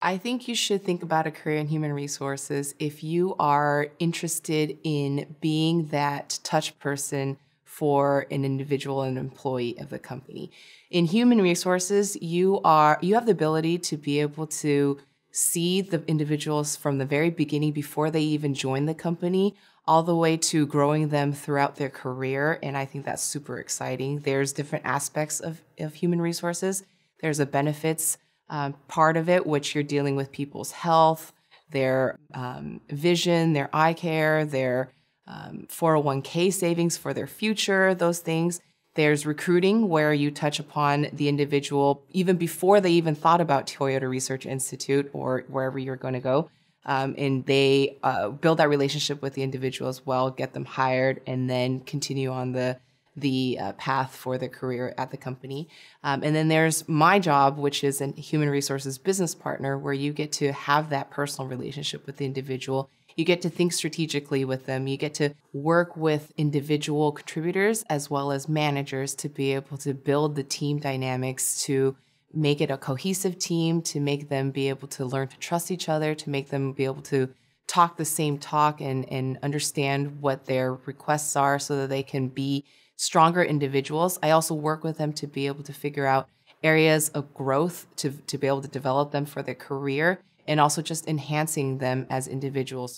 I think you should think about a career in human resources if you are interested in being that touch person for an individual and employee of the company. In human resources, you are you have the ability to be able to see the individuals from the very beginning before they even join the company all the way to growing them throughout their career and I think that's super exciting. There's different aspects of, of human resources. There's the benefits um, part of it, which you're dealing with people's health, their um, vision, their eye care, their um, 401k savings for their future, those things. There's recruiting, where you touch upon the individual even before they even thought about Toyota Research Institute or wherever you're going to go. Um, and they uh, build that relationship with the individual as well, get them hired, and then continue on the the uh, path for their career at the company. Um, and then there's my job, which is a human resources business partner, where you get to have that personal relationship with the individual. You get to think strategically with them. You get to work with individual contributors as well as managers to be able to build the team dynamics to make it a cohesive team, to make them be able to learn to trust each other, to make them be able to talk the same talk and, and understand what their requests are so that they can be stronger individuals. I also work with them to be able to figure out areas of growth to, to be able to develop them for their career and also just enhancing them as individuals